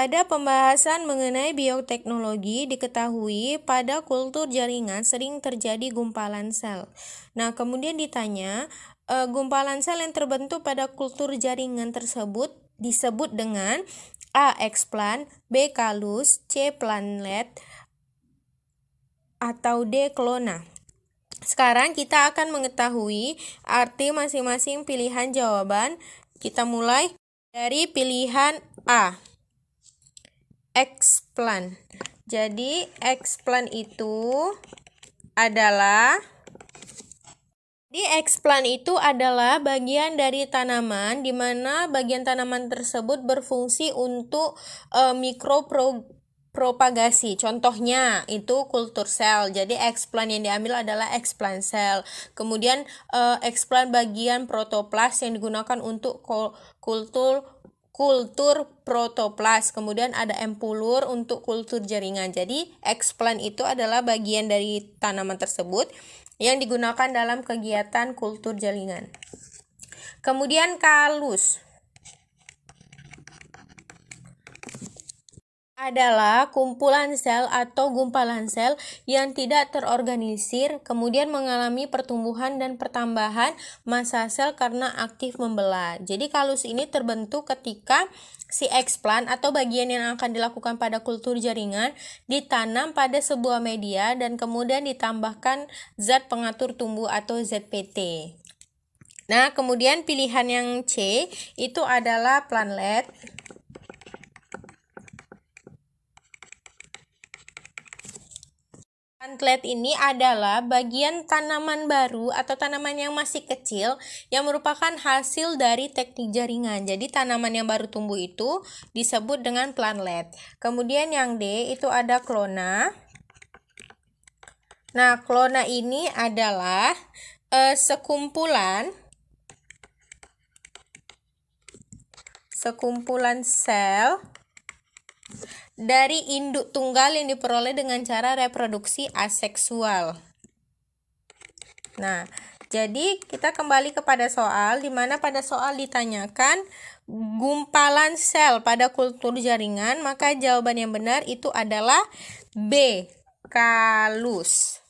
Pada pembahasan mengenai bioteknologi diketahui pada kultur jaringan sering terjadi gumpalan sel. Nah, kemudian ditanya, e, gumpalan sel yang terbentuk pada kultur jaringan tersebut disebut dengan A. Explant, B. Kalus, C. Planlet, atau D. Klona. Sekarang kita akan mengetahui arti masing-masing pilihan jawaban. Kita mulai dari pilihan A explain. Jadi explain itu adalah di explain itu adalah bagian dari tanaman di mana bagian tanaman tersebut berfungsi untuk e, Contohnya itu kultur sel. Jadi explant yang diambil adalah explant sel. Kemudian eh, bagian protoplas yang digunakan untuk kultur kultur protoplas. Kemudian ada empulur untuk kultur jaringan. Jadi explant itu adalah bagian dari tanaman tersebut yang digunakan dalam kegiatan kultur jaringan. Kemudian kalus. adalah kumpulan sel atau gumpalan sel yang tidak terorganisir, kemudian mengalami pertumbuhan dan pertambahan massa sel karena aktif membelah. Jadi kalus ini terbentuk ketika si eksplan atau bagian yang akan dilakukan pada kultur jaringan ditanam pada sebuah media dan kemudian ditambahkan zat pengatur tumbuh atau ZPT. Nah, kemudian pilihan yang C itu adalah planlet Antlet ini adalah bagian tanaman baru atau tanaman yang masih kecil yang merupakan hasil dari teknik jaringan. Jadi tanaman yang baru tumbuh itu disebut dengan plantlet. Kemudian yang D itu ada klona. Nah, klona ini adalah eh, sekumpulan sekumpulan sel dari induk tunggal yang diperoleh dengan cara reproduksi aseksual. Nah, jadi kita kembali kepada soal di mana pada soal ditanyakan gumpalan sel pada kultur jaringan, maka jawaban yang benar itu adalah B. Kalus.